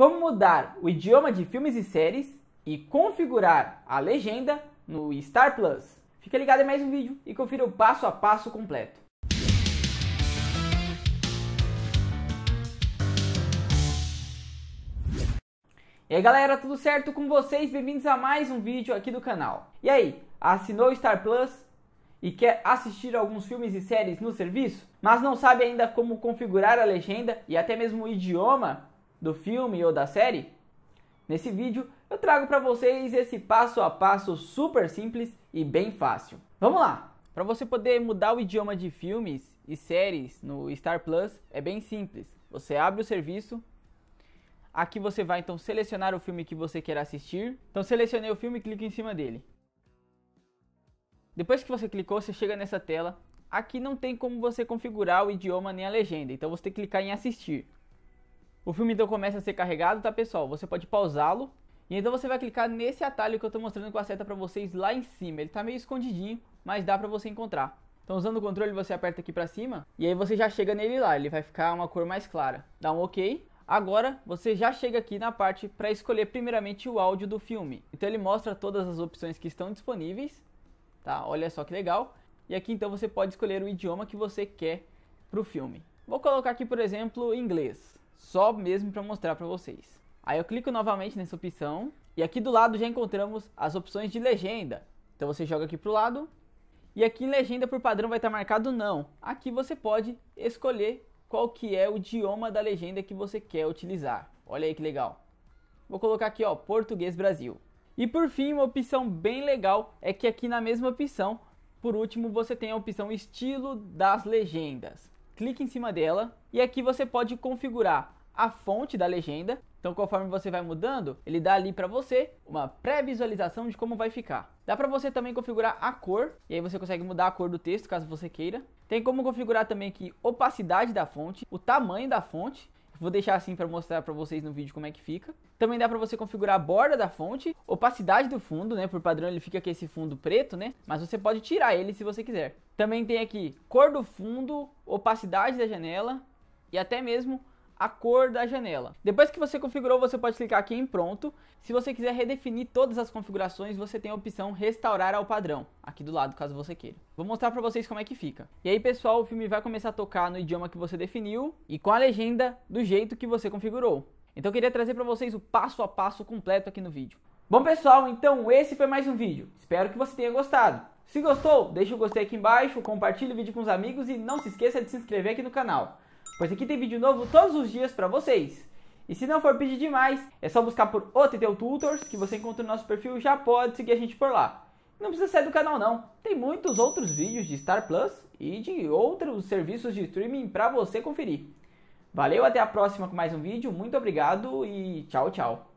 como mudar o idioma de filmes e séries e configurar a legenda no Star Plus. Fica ligado em mais um vídeo e confira o passo a passo completo. E aí galera, tudo certo com vocês? Bem-vindos a mais um vídeo aqui do canal. E aí, assinou o Star Plus e quer assistir alguns filmes e séries no serviço, mas não sabe ainda como configurar a legenda e até mesmo o idioma? do filme ou da série? Nesse vídeo eu trago para vocês esse passo a passo super simples e bem fácil. Vamos lá! Para você poder mudar o idioma de filmes e séries no Star Plus é bem simples. Você abre o serviço, aqui você vai então selecionar o filme que você quer assistir. Então selecionei o filme e clique em cima dele. Depois que você clicou, você chega nessa tela. Aqui não tem como você configurar o idioma nem a legenda, então você tem que clicar em assistir. O filme então começa a ser carregado, tá pessoal? Você pode pausá-lo. E então você vai clicar nesse atalho que eu estou mostrando com a seta para vocês lá em cima. Ele está meio escondidinho, mas dá para você encontrar. Então usando o controle você aperta aqui para cima e aí você já chega nele lá. Ele vai ficar uma cor mais clara. Dá um OK. Agora você já chega aqui na parte para escolher primeiramente o áudio do filme. Então ele mostra todas as opções que estão disponíveis. Tá? Olha só que legal. E aqui então você pode escolher o idioma que você quer para o filme. Vou colocar aqui por exemplo inglês só mesmo para mostrar para vocês. Aí eu clico novamente nessa opção e aqui do lado já encontramos as opções de legenda. Então você joga aqui para o lado e aqui em legenda por padrão vai estar tá marcado não. Aqui você pode escolher qual que é o idioma da legenda que você quer utilizar. Olha aí que legal. Vou colocar aqui ó, português Brasil. E por fim, uma opção bem legal é que aqui na mesma opção, por último, você tem a opção estilo das legendas clique em cima dela e aqui você pode configurar a fonte da legenda. Então, conforme você vai mudando, ele dá ali para você uma pré-visualização de como vai ficar. Dá para você também configurar a cor, e aí você consegue mudar a cor do texto caso você queira. Tem como configurar também aqui opacidade da fonte, o tamanho da fonte Vou deixar assim para mostrar para vocês no vídeo como é que fica. Também dá para você configurar a borda da fonte, opacidade do fundo, né? Por padrão ele fica com esse fundo preto, né? Mas você pode tirar ele se você quiser. Também tem aqui cor do fundo, opacidade da janela e até mesmo a cor da janela. Depois que você configurou, você pode clicar aqui em pronto. Se você quiser redefinir todas as configurações, você tem a opção restaurar ao padrão, aqui do lado, caso você queira. Vou mostrar para vocês como é que fica. E aí, pessoal, o filme vai começar a tocar no idioma que você definiu e com a legenda do jeito que você configurou. Então eu queria trazer para vocês o passo a passo completo aqui no vídeo. Bom pessoal, então esse foi mais um vídeo. Espero que você tenha gostado. Se gostou, deixa o gostei aqui embaixo, compartilhe o vídeo com os amigos e não se esqueça de se inscrever aqui no canal pois aqui tem vídeo novo todos os dias para vocês. E se não for pedir demais, é só buscar por OTTU Tutors, que você encontra no nosso perfil e já pode seguir a gente por lá. Não precisa sair do canal não, tem muitos outros vídeos de Star Plus e de outros serviços de streaming para você conferir. Valeu, até a próxima com mais um vídeo, muito obrigado e tchau, tchau.